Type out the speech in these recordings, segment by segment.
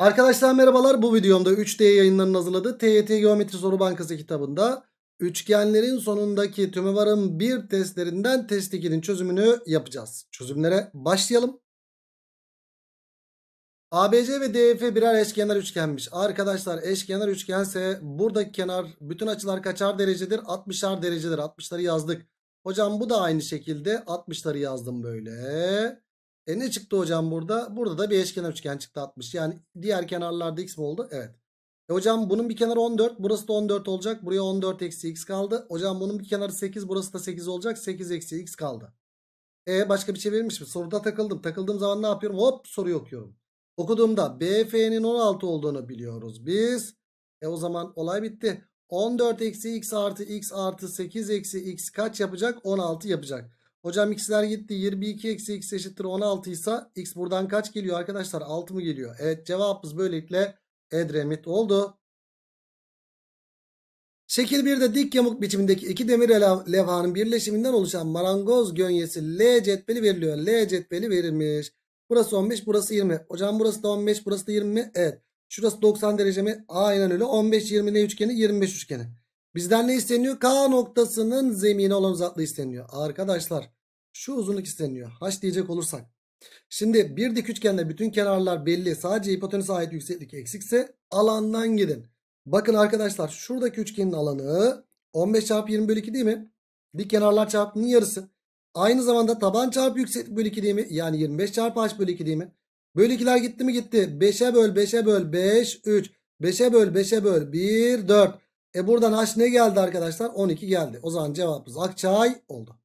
Arkadaşlar merhabalar bu videomda 3D yayınlarının hazırladığı TYT Geometri Soru Bankası kitabında üçgenlerin sonundaki tümevarın bir testlerinden test 2'nin çözümünü yapacağız. Çözümlere başlayalım. ABC ve DF birer eşkenar üçgenmiş. Arkadaşlar eşkenar üçgense buradaki kenar bütün açılar kaçar derecedir? 60'ar derecedir. 60'ları yazdık. Hocam bu da aynı şekilde 60'ları yazdım böyle. E ne çıktı hocam burada? Burada da bir eşkenar üçgen çıktı 60. Yani diğer kenarlarda x mi oldu? Evet. E hocam bunun bir kenarı 14. Burası da 14 olacak. Buraya 14 eksi x kaldı. Hocam bunun bir kenarı 8. Burası da 8 olacak. 8 eksi x kaldı. E başka bir şey mi? Soruda takıldım. Takıldığım zaman ne yapıyorum? Hop soruyu okuyorum. Okuduğumda BF'nin 16 olduğunu biliyoruz biz. E o zaman olay bitti. 14 eksi x artı x artı 8 eksi x kaç yapacak? 16 yapacak. Hocam x'ler gitti. 22 eksi x eşittir 16 ise x buradan kaç geliyor arkadaşlar? 6 mı geliyor? Evet cevabımız böylelikle Edremit oldu. Şekil 1'de dik yamuk biçimindeki iki demir levhanın birleşiminden oluşan marangoz gönyesi L cetveli veriliyor. L cetveli verilmiş. Burası 15 burası 20. Hocam burası da 15 burası da 20 mi? Evet. Şurası 90 derece mi? Aynen öyle. 15 20 ne üçgeni? 25 üçgeni. Bizden ne isteniyor? K noktasının zemini olan uzaklığı isteniyor. Arkadaşlar şu uzunluk isteniyor. H diyecek olursak. Şimdi bir dik üçgende bütün kenarlar belli. Sadece hipotenüse ait yükseklik eksikse alandan gidin. Bakın arkadaşlar şuradaki üçgenin alanı 15 çarpı 20 bölü 2 değil mi? Dik kenarlar çarpımının yarısı. Aynı zamanda taban çarpı yükseklik bölü 2 değil mi? Yani 25 çarpı h bölü 2 değil mi? Bölü 2'ler gitti mi gitti. 5'e böl 5'e böl 5 3. 5'e böl 5'e böl 1 4. E buradan H ne geldi arkadaşlar? 12 geldi. O zaman cevabımız Akçay oldu.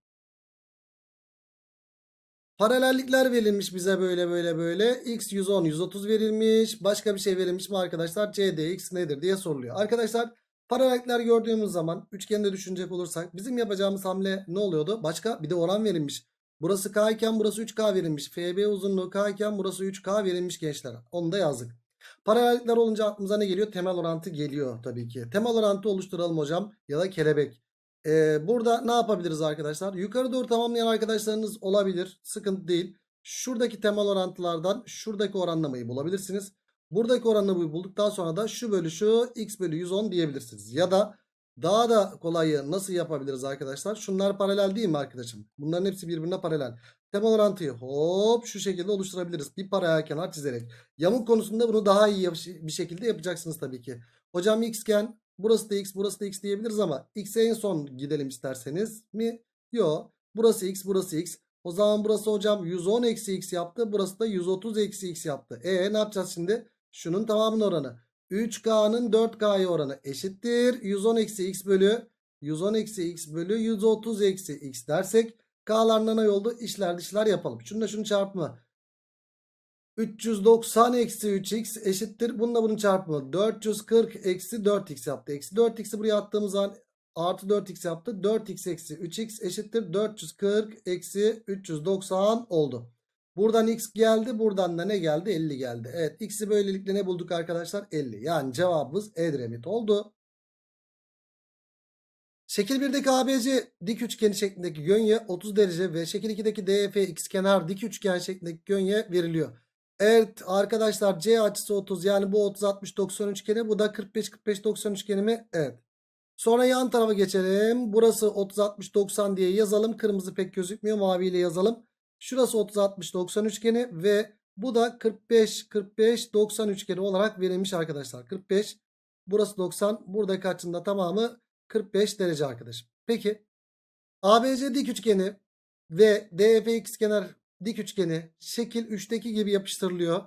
Paralellikler verilmiş bize böyle böyle böyle. X 110 130 verilmiş. Başka bir şey verilmiş mi arkadaşlar? CDX nedir diye soruluyor. Arkadaşlar paralellikler gördüğümüz zaman üçgende düşünecek olursak bizim yapacağımız hamle ne oluyordu? Başka bir de oran verilmiş. Burası K iken burası 3K verilmiş. FB uzunluğu K iken burası 3K verilmiş gençler. Onu da yazdık. Paralellikler olunca aklımıza ne geliyor? Temel orantı geliyor tabii ki. Temel orantı oluşturalım hocam ya da kelebek. Ee, burada ne yapabiliriz arkadaşlar? Yukarı doğru tamamlayan arkadaşlarınız olabilir. Sıkıntı değil. Şuradaki temel orantılardan şuradaki oranlamayı bulabilirsiniz. Buradaki oranlamayı bulduktan sonra da şu bölü şu x bölü 110 diyebilirsiniz. Ya da daha da kolayı nasıl yapabiliriz arkadaşlar? Şunlar paralel değil mi arkadaşım? Bunların hepsi birbirine paralel. Temel orantıyı hop şu şekilde oluşturabiliriz. Bir paraya kenar çizerek. Yamuk konusunda bunu daha iyi bir şekilde yapacaksınız tabii ki. Hocam x'ken burası da x burası da x diyebiliriz ama x'e en son gidelim isterseniz mi? Yok. Burası x burası x. O zaman burası hocam 110 eksi x yaptı. Burası da 130 eksi x yaptı. E ne yapacağız şimdi? Şunun tamamının oranı. 3K'nın 4K'ya oranı eşittir. 110 eksi x bölü 110 eksi x bölü 130 eksi x dersek K'larından ay oldu. İşler dişler yapalım. Şunu da şunu çarpma. 390 eksi 3x eşittir. Bununla bunun çarpımı. 440 eksi 4x yaptı. Eksi 4x'i buraya attığımız zaman artı 4x yaptı. 4x eksi 3x eşittir. 440 eksi 390 oldu. Buradan x geldi. Buradan da ne geldi? 50 geldi. Evet x'i böylelikle ne bulduk arkadaşlar? 50. Yani cevabımız Edremit oldu. Şekil 1'deki ABC dik üçgeni şeklindeki yönye 30 derece ve şekil 2'deki DF ikizkenar dik üçgen şeklindeki yönye veriliyor. Evet arkadaşlar C açısı 30 yani bu 30 60 90 üçgeni bu da 45 45 90 üçgeni mi? Evet. Sonra yan tarafa geçelim. Burası 30 60 90 diye yazalım. Kırmızı pek gözükmüyor. Maviyle yazalım. Şurası 30 60 90 üçgeni ve bu da 45 45 90 üçgeni olarak verilmiş arkadaşlar. 45 burası 90 buradaki açının da tamamı 45 derece arkadaşım. Peki ABC dik üçgeni ve DEP kenar dik üçgeni şekil 3'teki gibi yapıştırılıyor.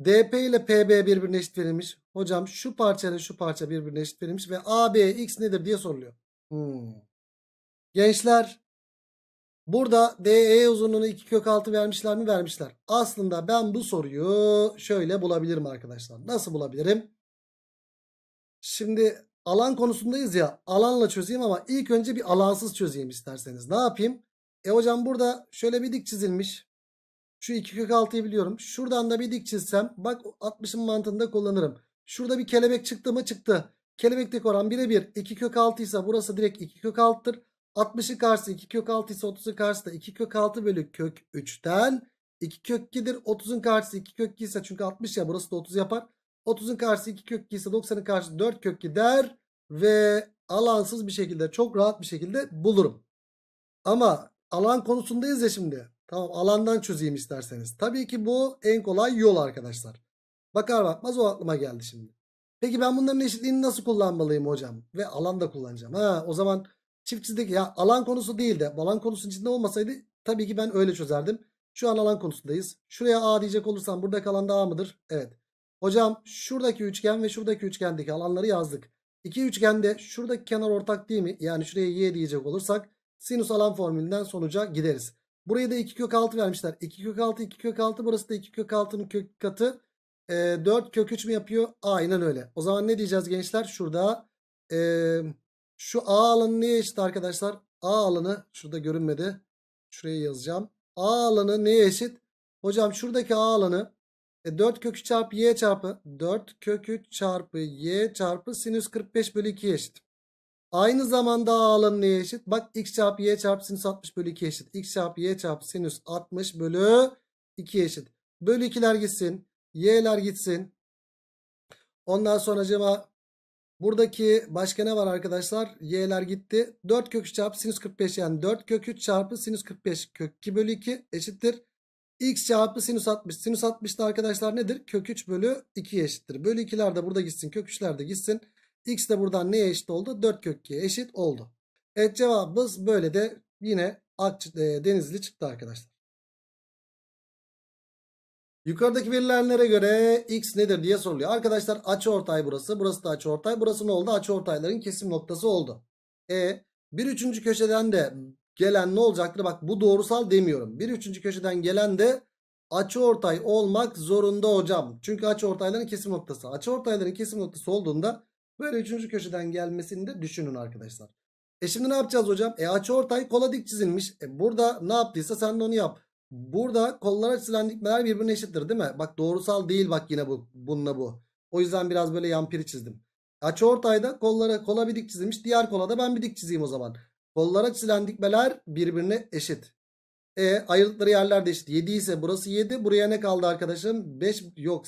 DP ile PB birbirine eşit verilmiş. Hocam şu parça ile şu parça birbirine eşit verilmiş ve ABX nedir diye soruluyor. Hmm. Gençler burada DE uzunluğunu 2 kök 6 vermişler mi? Vermişler. Aslında ben bu soruyu şöyle bulabilirim arkadaşlar. Nasıl bulabilirim? Şimdi Alan konusundayız ya alanla çözeyim ama ilk önce bir alansız çözeyim isterseniz. Ne yapayım? E hocam burada şöyle bir dik çizilmiş. Şu 2 kök 6'yı biliyorum. Şuradan da bir dik çizsem bak 60'ın mantığında kullanırım. Şurada bir kelebek çıktı mı çıktı. Kelebekteki oran birebir 2 kök 6 ise burası direkt 2 kök 6'tır. 60'ı karşı 2 kök 6 ise 30'u karşı da 2 kök 6 bölü kök 3'ten 2 kök 2'dir. 30'un karşısı 2 kök 2 ise çünkü 60 ya burası da 30 yapar. 30'un karşısı 2 kök 2 ise 90'ın karşısı 4 kök 2 der ve alansız bir şekilde çok rahat bir şekilde bulurum. Ama alan konusundayız ya şimdi. Tamam alandan çözeyim isterseniz. Tabii ki bu en kolay yol arkadaşlar. Bakar bakmaz o aklıma geldi şimdi. Peki ben bunların eşitliğini nasıl kullanmalıyım hocam? Ve alan da kullanacağım. Ha, o zaman çiftçideki ya alan konusu değil de alan konusunun içinde olmasaydı tabii ki ben öyle çözerdim. Şu an alan konusundayız. Şuraya A diyecek olursam buradaki alanda A mıdır? Evet. Hocam şuradaki üçgen ve şuradaki üçgendeki alanları yazdık. İki üçgende şuradaki kenar ortak değil mi? Yani şuraya y diyecek olursak sinüs alan formülünden sonuca gideriz. Buraya da 2 kök 6 vermişler. 2 kök 6 2 kök 6 burası da 2 kök 6'nın kök katı. E, ee, 4 kök 3 mü yapıyor? Aynen öyle. O zaman ne diyeceğiz gençler? Şurada e, şu A alanı neye eşit arkadaşlar? A alanı şurada görünmedi. Şuraya yazacağım. A alanı neye eşit? Hocam şuradaki A alanı e 4 kökü çarpı y çarpı 4 kökü çarpı y çarpı sinüs 45 bölü 2 eşit. Aynı zamanda a alanı neye eşit? Bak x çarpı y çarpı sinüs 60 bölü 2 eşit. x çarpı y çarpı sinüs 60 bölü 2 eşit. Bölü 2'ler gitsin. y'ler gitsin. Ondan sonra acaba buradaki başka ne var arkadaşlar? y'ler gitti. 4 kökü çarpı sinüs 45 yani 4 kökü çarpı sinüs 45 kök 2 bölü 2 eşittir. X çarpı sinüs 60. Sinüs da arkadaşlar nedir? Kök 3 bölü 2'ye eşittir. Bölü 2'ler de burada gitsin. Kök 3'ler de gitsin. X de buradan neye eşit oldu? 4 kök 2'ye eşit oldu. Evet cevabımız böyle de yine e, Denizli çıktı arkadaşlar. Yukarıdaki verilenlere göre x nedir diye soruluyor. Arkadaşlar açı ortay burası. Burası da açı ortay. Burası ne oldu? Açı ortayların kesim noktası oldu. E bir üçüncü köşeden de gelen ne olacaktır? Bak bu doğrusal demiyorum. Bir üçüncü köşeden gelen de açıortay olmak zorunda hocam. Çünkü açıortayların kesim noktası. Açıortayların kesim noktası olduğunda böyle üçüncü köşeden gelmesini de düşünün arkadaşlar. E şimdi ne yapacağız hocam? E açıortay kola dik çizilmiş. E burada ne yaptıysa sen de onu yap. Burada kollara çizilen dikmeler birbirine eşittir değil mi? Bak doğrusal değil bak yine bu bununla bu. O yüzden biraz böyle yan çizdim. Açıortayda kollara kola bir dik çizilmiş. Diğer kola da ben bir dik çizeyim o zaman. Kollara çizilen dikmeler birbirine eşit. E ayrıldıkları yerler de eşit. 7 ise burası 7. Buraya ne kaldı arkadaşım? 5 yok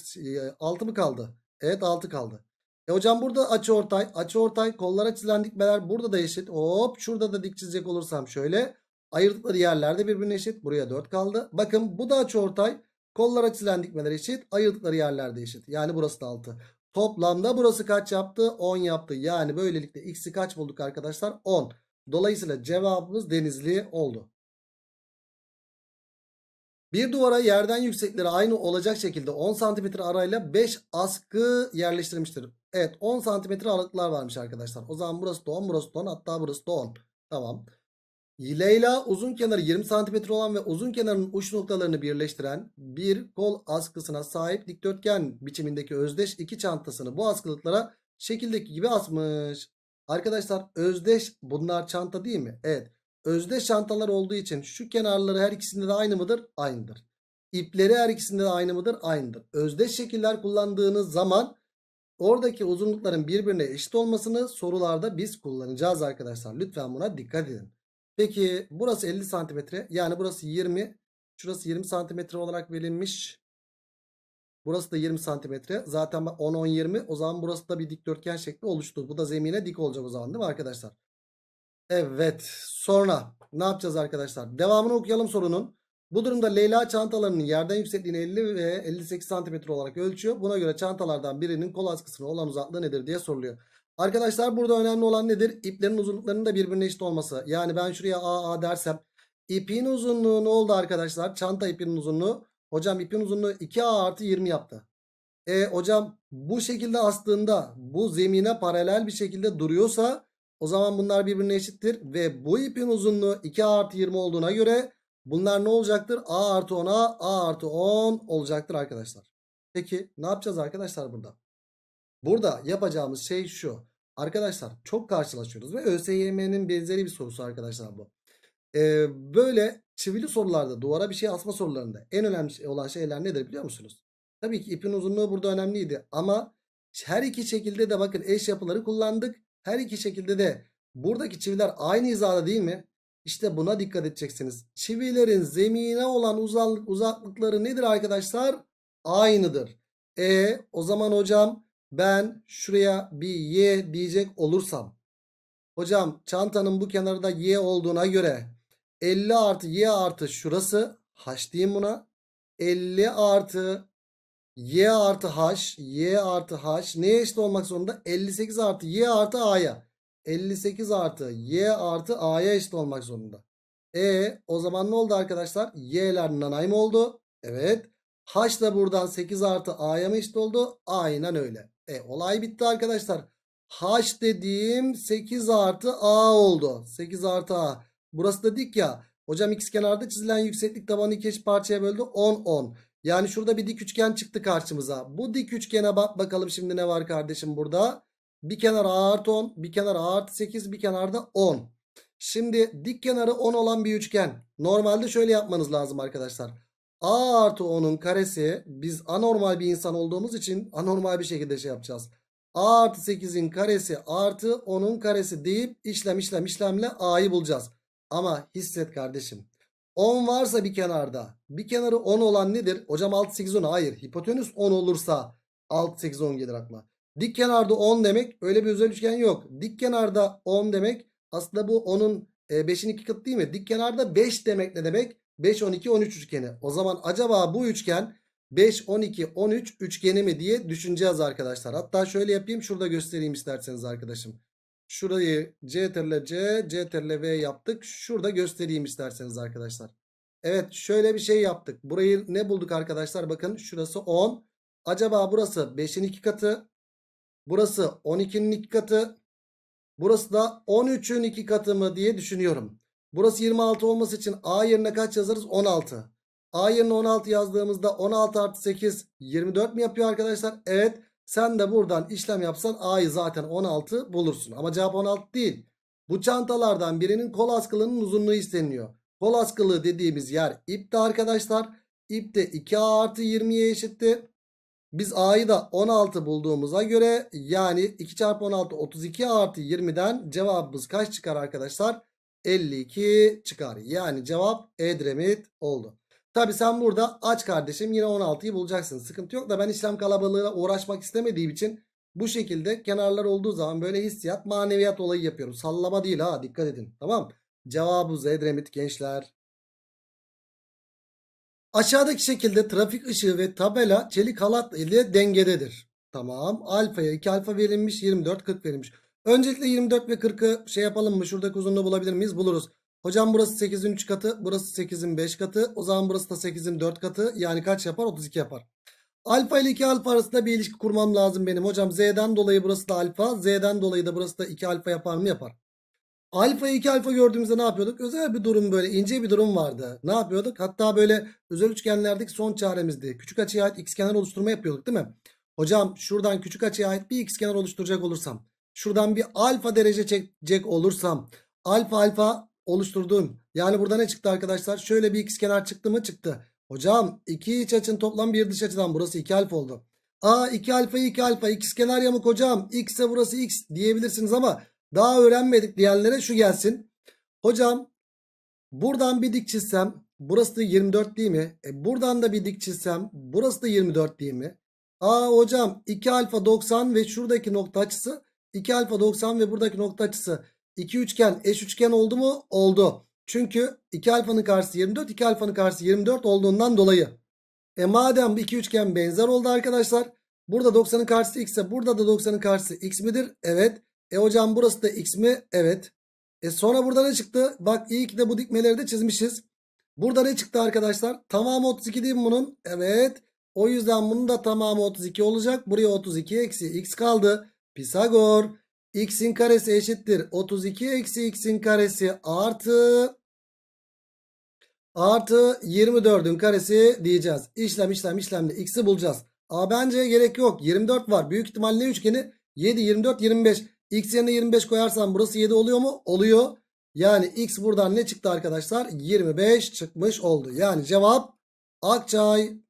6 e, mı kaldı? Evet 6 kaldı. E hocam burada açı ortay. Açı ortay kollara çizilen dikmeler burada da eşit. Hop şurada da dik çizecek olursam şöyle. Ayırdıkları yerlerde birbirine eşit. Buraya 4 kaldı. Bakın bu da açı ortay. Kollara çizilen dikmeler eşit. Ayırdıkları yerlerde eşit. Yani burası da 6. Toplamda burası kaç yaptı? 10 yaptı. Yani böylelikle x'i kaç bulduk arkadaşlar? 10. Dolayısıyla cevabımız denizli oldu. Bir duvara yerden yüksekleri aynı olacak şekilde 10 cm arayla 5 askı yerleştirmiştir. Evet 10 cm aralıklar varmış arkadaşlar. O zaman burası da 10 burası da 10 hatta burası da 10. Tamam. Leyla uzun kenarı 20 cm olan ve uzun kenarın uç noktalarını birleştiren bir kol askısına sahip dikdörtgen biçimindeki özdeş iki çantasını bu askılıklara şekildeki gibi asmış. Arkadaşlar özdeş bunlar çanta değil mi? Evet. Özdeş çantalar olduğu için şu kenarları her ikisinde de aynı mıdır? Aynıdır. İpleri her ikisinde de aynı mıdır? Aynıdır. Özdeş şekiller kullandığınız zaman oradaki uzunlukların birbirine eşit olmasını sorularda biz kullanacağız arkadaşlar. Lütfen buna dikkat edin. Peki burası 50 santimetre yani burası 20 şurası 20 santimetre olarak verilmiş. Burası da 20 santimetre. Zaten 10-10-20 o zaman burası da bir dikdörtgen şekli oluştu. Bu da zemine dik olacak o zaman değil mi arkadaşlar? Evet sonra ne yapacağız arkadaşlar? Devamını okuyalım sorunun. Bu durumda Leyla çantalarının yerden yüksekliğini 50 ve 58 santimetre olarak ölçüyor. Buna göre çantalardan birinin kol askısına olan uzaklığı nedir diye soruluyor. Arkadaşlar burada önemli olan nedir? İplerin uzunluklarının da birbirine eşit olması. Yani ben şuraya AA dersem ipin uzunluğu ne oldu arkadaşlar? Çanta ipinin uzunluğu Hocam ipin uzunluğu 2A artı 20 yaptı. E hocam bu şekilde astığında bu zemine paralel bir şekilde duruyorsa o zaman bunlar birbirine eşittir. Ve bu ipin uzunluğu 2A artı 20 olduğuna göre bunlar ne olacaktır? A artı 10A, A artı 10 olacaktır arkadaşlar. Peki ne yapacağız arkadaşlar burada? Burada yapacağımız şey şu. Arkadaşlar çok karşılaşıyoruz ve ÖSYM'nin benzeri bir sorusu arkadaşlar bu e, böyle çivili sorularda duvara bir şey asma sorularında en önemli şey, olan şeyler nedir biliyor musunuz? Tabii ki ipin uzunluğu burada önemliydi ama her iki şekilde de bakın eş yapıları kullandık. Her iki şekilde de buradaki çiviler aynı hizada değil mi? İşte buna dikkat edeceksiniz. Çivilerin zemine olan uzaklık, uzaklıkları nedir arkadaşlar? Aynıdır. E o zaman hocam ben şuraya bir y diyecek olursam. Hocam çantanın bu kenarda y olduğuna göre 50 artı y artı şurası h diyeyim buna. 50 artı y artı h y artı h neye eşit olmak zorunda? 58 artı y artı a'ya. 58 artı y artı a'ya eşit olmak zorunda. E o zaman ne oldu arkadaşlar? Y'ler nanay mı oldu? Evet. H da buradan 8 artı a'ya mı eşit oldu? Aynen öyle. E olay bitti arkadaşlar. H dediğim 8 artı a oldu. 8 artı a. Burası da dik ya. Hocam x kenarda çizilen yükseklik tabanı iki eş parçaya böldü. 10 10. Yani şurada bir dik üçgen çıktı karşımıza. Bu dik üçgene bak bakalım şimdi ne var kardeşim burada. Bir kenar a artı 10, bir kenar a artı 8, bir kenarda 10. Şimdi dik kenarı 10 olan bir üçgen. Normalde şöyle yapmanız lazım arkadaşlar. A artı 10'un karesi biz anormal bir insan olduğumuz için anormal bir şekilde şey yapacağız. A artı 8'in karesi artı 10'un karesi deyip işlem işlem işlemle A'yı bulacağız. Ama hisset kardeşim. 10 varsa bir kenarda. Bir kenarı 10 olan nedir? Hocam 6 8 10. Hayır. Hipotenüs 10 olursa 6 8 10 gelir akla. Dik kenarda 10 demek öyle bir özel üçgen yok. Dik kenarda 10 demek aslında bu 10'un 5'in 2 katı değil mi? Dik kenarda 5 demek ne demek? 5 12 13 üçgeni. O zaman acaba bu üçgen 5 12 13 üçgeni mi diye düşüneceğiz arkadaşlar. Hatta şöyle yapayım şurada göstereyim isterseniz arkadaşım. Şurayı Ctrl C, Ctrl V yaptık. Şurada göstereyim isterseniz arkadaşlar. Evet şöyle bir şey yaptık. Burayı ne bulduk arkadaşlar? Bakın şurası 10. Acaba burası 5'in 2 katı. Burası 12'nin 2 katı. Burası da 13'ün 2 katı mı diye düşünüyorum. Burası 26 olması için A yerine kaç yazarız? 16. A yerine 16 yazdığımızda 16 artı 8 24 mi yapıyor arkadaşlar? Evet. Sen de buradan işlem yapsan A'yı zaten 16 bulursun. Ama cevap 16 değil. Bu çantalardan birinin kol askılının uzunluğu isteniyor. Kol askılığı dediğimiz yer ipte arkadaşlar. İpte 2A artı 20'ye eşittir. Biz A'yı da 16 bulduğumuza göre yani 2 çarpı 16 32 artı 20'den cevabımız kaç çıkar arkadaşlar? 52 çıkar. Yani cevap Edremit oldu. Tabi sen burada aç kardeşim yine 16'yı bulacaksın. Sıkıntı yok da ben işlem kalabalığına uğraşmak istemediğim için bu şekilde kenarlar olduğu zaman böyle hissiyat maneviyat olayı yapıyorum. Sallama değil ha dikkat edin tamam. Cevabı Z gençler. Aşağıdaki şekilde trafik ışığı ve tabela çelik halat ile dengededir. Tamam. Alfa'ya 2 alfa verilmiş. 24 40 verilmiş. Öncelikle 24 ve 40'ı şey yapalım mı? Şuradaki uzunluğu bulabilir miyiz? Buluruz. Hocam burası 8'in 3 katı. Burası 8'in 5 katı. O zaman burası da 8'in 4 katı. Yani kaç yapar? 32 yapar. Alfa ile 2 alfa arasında bir ilişki kurmam lazım benim. Hocam z'den dolayı burası da alfa. Z'den dolayı da burası da 2 alfa yapar mı? Yapar. Alfa 2 alfa gördüğümüzde ne yapıyorduk? Özel bir durum böyle ince bir durum vardı. Ne yapıyorduk? Hatta böyle özel üçgenlerdeki son çaremizdi. Küçük açıya ait x kenar oluşturma yapıyorduk değil mi? Hocam şuradan küçük açıya ait bir x kenar oluşturacak olursam. Şuradan bir alfa derece çekecek olursam. Alfa alfa oluşturduğum. Yani burada ne çıktı arkadaşlar? Şöyle bir ikizkenar çıktı mı? Çıktı. Hocam iki iç açın toplam bir dış açıdan burası 2 alfa oldu. A 2 alfa 2 alfa ikizkenar yamuk hocam. X ise burası X diyebilirsiniz ama daha öğrenmedik diyenlere şu gelsin. Hocam buradan bir dik çizsem burası da 24 değil mi? E buradan da bir dik çizsem burası da 24 değil mi? A hocam 2 alfa 90 ve şuradaki nokta açısı 2 alfa 90 ve buradaki nokta açısı 2 üçgen eş üçgen oldu mu? Oldu. Çünkü 2 alfanın karşısı 24 2 alfanın karşısı 24 olduğundan dolayı. E madem iki üçgen benzer oldu arkadaşlar. Burada 90'ın karşısı x ise burada da 90'ın karşısı x midir? Evet. E hocam burası da x mi? Evet. E sonra burada ne çıktı? Bak iyi ki de bu dikmeleri de çizmişiz. Burada ne çıktı arkadaşlar? Tamamı 32 değil mi bunun? Evet. O yüzden bunun da tamamı 32 olacak. Buraya 32 eksi x kaldı. Pisagor x'in karesi eşittir 32 eksi x'in karesi artı artı 24'ün karesi diyeceğiz. İşlem işlem işlemle x'i bulacağız. A bence gerek yok. 24 var. Büyük ihtimalle üçgeni 7 24 25. X yerine 25 koyarsam burası 7 oluyor mu? Oluyor. Yani x buradan ne çıktı arkadaşlar? 25 çıkmış oldu. Yani cevap Akçay.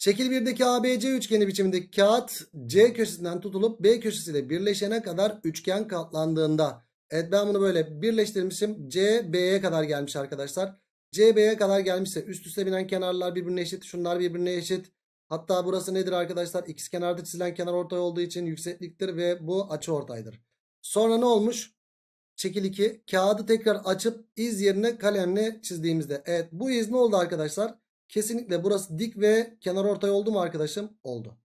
Şekil 1'deki ABC üçgeni biçimindeki kağıt C köşesinden tutulup B köşesiyle birleşene kadar üçgen katlandığında. Evet ben bunu böyle birleştirmişim. CB'ye kadar gelmiş arkadaşlar. CB'ye kadar gelmişse üst üste binen kenarlar birbirine eşit. Şunlar birbirine eşit. Hatta burası nedir arkadaşlar? X kenarda çizilen kenar ortay olduğu için yüksekliktir ve bu açı ortaydır. Sonra ne olmuş? Şekil 2. Kağıdı tekrar açıp iz yerine kalemle çizdiğimizde. Evet bu iz ne oldu arkadaşlar? Kesinlikle burası dik ve kenar ortay oldu mu arkadaşım? Oldu.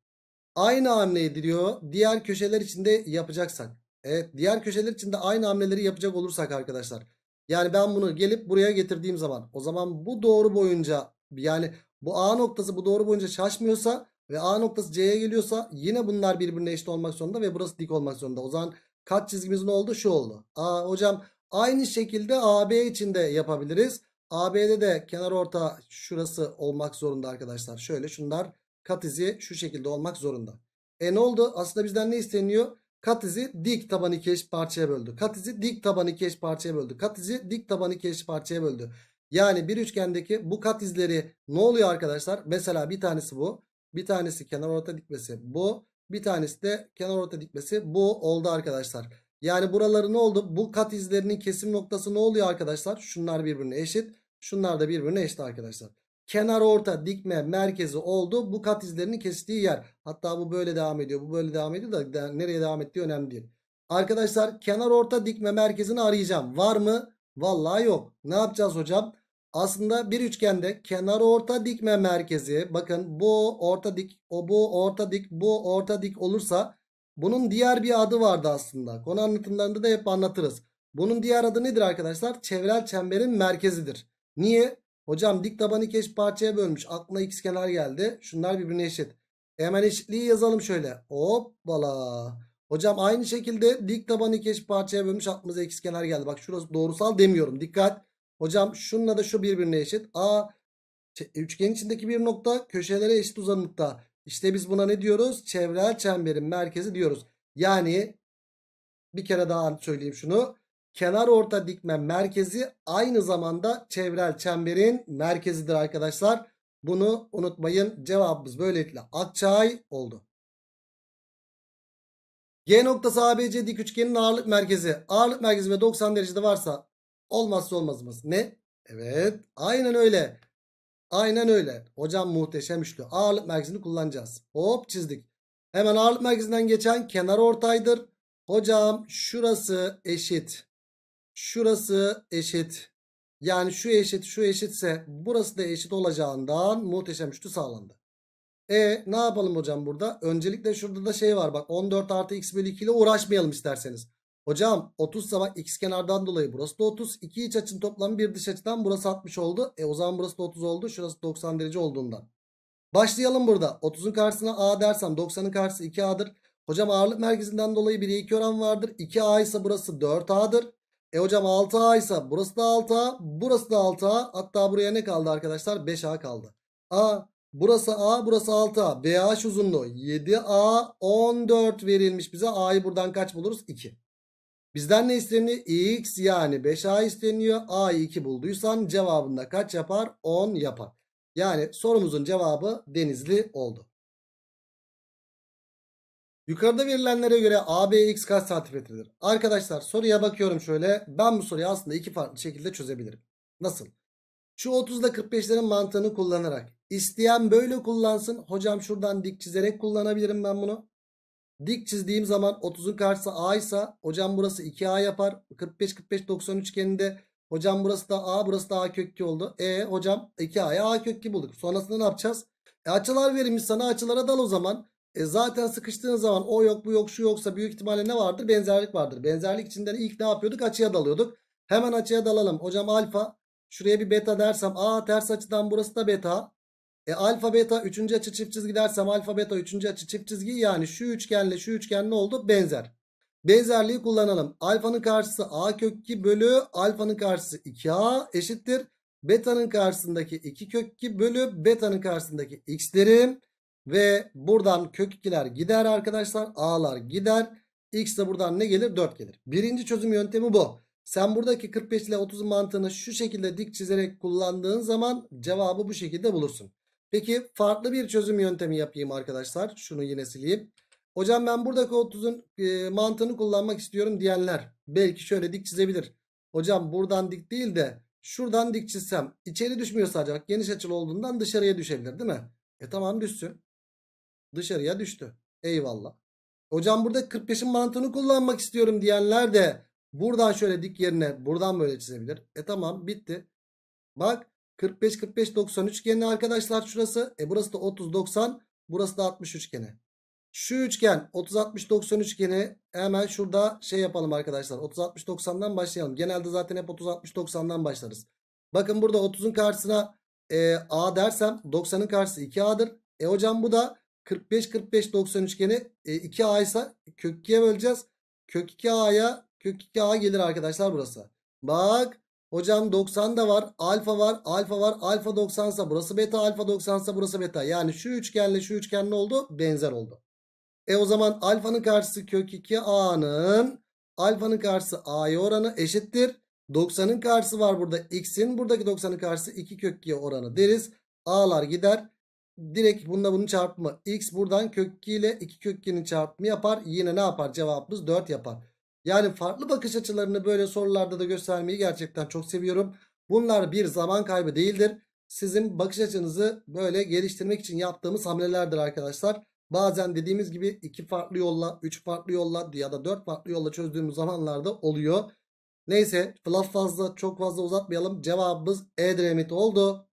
Aynı hamleyi diyor diğer köşeler içinde yapacaksak. Evet diğer köşeler içinde aynı hamleleri yapacak olursak arkadaşlar. Yani ben bunu gelip buraya getirdiğim zaman o zaman bu doğru boyunca yani bu A noktası bu doğru boyunca şaşmıyorsa ve A noktası C'ye geliyorsa yine bunlar birbirine eşit olmak zorunda ve burası dik olmak zorunda. O zaman kaç çizgimiz ne oldu? Şu oldu. Aa hocam aynı şekilde AB için de yapabiliriz. AB'de de kenar orta şurası olmak zorunda arkadaşlar. Şöyle şunlar katizi şu şekilde olmak zorunda. E ne oldu? Aslında bizden ne isteniyor? Katizi dik taban iki eş parçaya böldü. Katizi dik taban iki eş parçaya böldü. Katizi dik taban iki eş parçaya böldü. Yani bir üçgendeki bu katizleri ne oluyor arkadaşlar? Mesela bir tanesi bu. Bir tanesi kenar orta dikmesi bu. Bir tanesi de kenar orta dikmesi bu oldu arkadaşlar. Yani buraları ne oldu? Bu kat izlerinin kesim noktası ne oluyor arkadaşlar? Şunlar birbirine eşit. Şunlar da birbirine eşit arkadaşlar. Kenar orta dikme merkezi oldu. Bu kat izlerinin kestiği yer. Hatta bu böyle devam ediyor. Bu böyle devam ediyor da nereye devam ettiği önemli değil. Arkadaşlar kenar orta dikme merkezini arayacağım. Var mı? Vallahi yok. Ne yapacağız hocam? Aslında bir üçgende kenar orta dikme merkezi bakın bu orta dik o bu orta dik bu orta dik olursa bunun diğer bir adı vardı aslında. Konu anlatımlarında da hep anlatırız. Bunun diğer adı nedir arkadaşlar? Çevrel çemberin merkezidir. Niye? Hocam dik tabanı keş parçaya bölmüş. Aklına x kenar geldi. Şunlar birbirine eşit. hemen eşitliği yazalım şöyle. Hoppala. Hocam aynı şekilde dik tabanı keş parçaya bölmüş. Aklımıza x kenar geldi. Bak şurası doğrusal demiyorum. Dikkat. Hocam şununla da şu birbirine eşit. A şey, üçgen içindeki bir nokta köşelere eşit uzanlıkta. İşte biz buna ne diyoruz? Çevrel çemberin merkezi diyoruz. Yani bir kere daha söyleyeyim şunu. Kenar orta dikme merkezi aynı zamanda çevrel çemberin merkezidir arkadaşlar. Bunu unutmayın. Cevabımız böylelikle Akçay oldu. G noktası ABC dik üçgenin ağırlık merkezi. Ağırlık merkezi ve 90 derecede varsa olmazsa olmazımız. Ne? Evet aynen öyle. Aynen öyle. Hocam muhteşem üçlü. Ağırlık merkezini kullanacağız. Hop çizdik. Hemen ağırlık merkezinden geçen kenar ortaydır. Hocam şurası eşit. Şurası eşit. Yani şu eşit şu eşitse burası da eşit olacağından muhteşem üçlü sağlandı. E ne yapalım hocam burada? Öncelikle şurada da şey var bak 14 artı x bölü 2 ile uğraşmayalım isterseniz. Hocam 30 sabah x kenardan dolayı burası da 30. İki iç açın toplamı bir dış açıdan burası 60 oldu. E o zaman burası da 30 oldu. Şurası 90 derece olduğundan. Başlayalım burada. 30'un karşısına a dersem 90'ın karşısı 2a'dır. Hocam ağırlık merkezinden dolayı 1'e 2 oran vardır. 2a ise burası 4a'dır. E hocam 6a ise burası da 6a. Burası da 6a. Hatta buraya ne kaldı arkadaşlar? 5a kaldı. A burası a burası 6a. BH uzunluğu 7a 14 verilmiş bize. A'yı buradan kaç buluruz? 2. Bizden ne isteniyor? x yani 5a isteniyor. a'yı 2 bulduysan cevabında kaç yapar? 10 yapar. Yani sorumuzun cevabı denizli oldu. Yukarıda verilenlere göre ABX kaç santimetredir? Arkadaşlar soruya bakıyorum şöyle. Ben bu soruyu aslında iki farklı şekilde çözebilirim. Nasıl? Şu 30 ile 45'lerin mantığını kullanarak. isteyen böyle kullansın. Hocam şuradan dik çizerek kullanabilirim ben bunu. Dik çizdiğim zaman 30'un karşısı A ise hocam burası 2A yapar. 45 45 90 üçgeninde hocam burası da A burası da A kök oldu. E hocam 2A'ya A kök bulduk. Sonrasında ne yapacağız? E, açılar verilmiş sana açılara dal o zaman. E, zaten sıkıştığın zaman o yok bu yok şu yoksa büyük ihtimalle ne vardır? Benzerlik vardır. Benzerlik içinden ilk ne yapıyorduk? Açıya dalıyorduk. Hemen açıya dalalım. Hocam alfa şuraya bir beta dersem A ters açıdan burası da beta. E alfa beta 3. açı çift çizgi dersem alfa beta 3. açı çift çizgi yani şu üçgenle şu üçgen ne oldu? Benzer. Benzerliği kullanalım. Alfanın karşısı a kök 2 bölü alfanın karşısı 2a eşittir. Beta'nın karşısındaki 2 kök 2 bölü beta'nın karşısındaki x derim. Ve buradan kök 2'ler gider arkadaşlar. A'lar gider. X de buradan ne gelir? 4 gelir. Birinci çözüm yöntemi bu. Sen buradaki 45 ile 30 mantığını şu şekilde dik çizerek kullandığın zaman cevabı bu şekilde bulursun. Peki farklı bir çözüm yöntemi yapayım arkadaşlar. Şunu yine sileyim. Hocam ben buradaki 30'un e, mantığını kullanmak istiyorum diyenler belki şöyle dik çizebilir. Hocam buradan dik değil de şuradan dik çizsem içeri düşmüyor sadece. geniş açılı olduğundan dışarıya düşebilir değil mi? E tamam düşsün. Dışarıya düştü. Eyvallah. Hocam burada 45'in mantığını kullanmak istiyorum diyenler de buradan şöyle dik yerine buradan böyle çizebilir. E tamam bitti. Bak 45 45 90 üçgeni arkadaşlar şurası. E burası da 30 90. Burası da 60 üçgeni. Şu üçgen 30 60 90 üçgeni hemen şurada şey yapalım arkadaşlar. 30 60 90'dan başlayalım. Genelde zaten hep 30 60 90'dan başlarız. Bakın burada 30'un karşısına e, A dersem 90'ın karşısı 2A'dır. E hocam bu da 45 45 90 üçgeni e, 2A ise kök 2'ye böleceğiz. Kök 2A'ya kök 2A gelir arkadaşlar burası. Bak Hocam 90 da var. Alfa var. Alfa var. Alfa 90 sa burası beta. Alfa 90 sa burası beta. Yani şu üçgenle şu üçgen ne oldu? Benzer oldu. E o zaman alfanın karşısı kök 2 a'nın alfanın karşısı a'ya oranı eşittir. 90'ın karşısı var burada x'in. Buradaki 90'ın karşısı 2 kök 2 oranı deriz. A'lar gider. Direkt bununla bunu çarpma. X buradan kök 2 ile 2 kök 2'nin çarpımı yapar. Yine ne yapar? Cevabımız 4 yapar. Yani farklı bakış açılarını böyle sorularda da göstermeyi gerçekten çok seviyorum. Bunlar bir zaman kaybı değildir. Sizin bakış açınızı böyle geliştirmek için yaptığımız hamlelerdir arkadaşlar. Bazen dediğimiz gibi iki farklı yolla, üç farklı yolla ya da dört farklı yolla çözdüğümüz zamanlarda oluyor. Neyse laf fazla çok fazla uzatmayalım. Cevabımız Edremit oldu.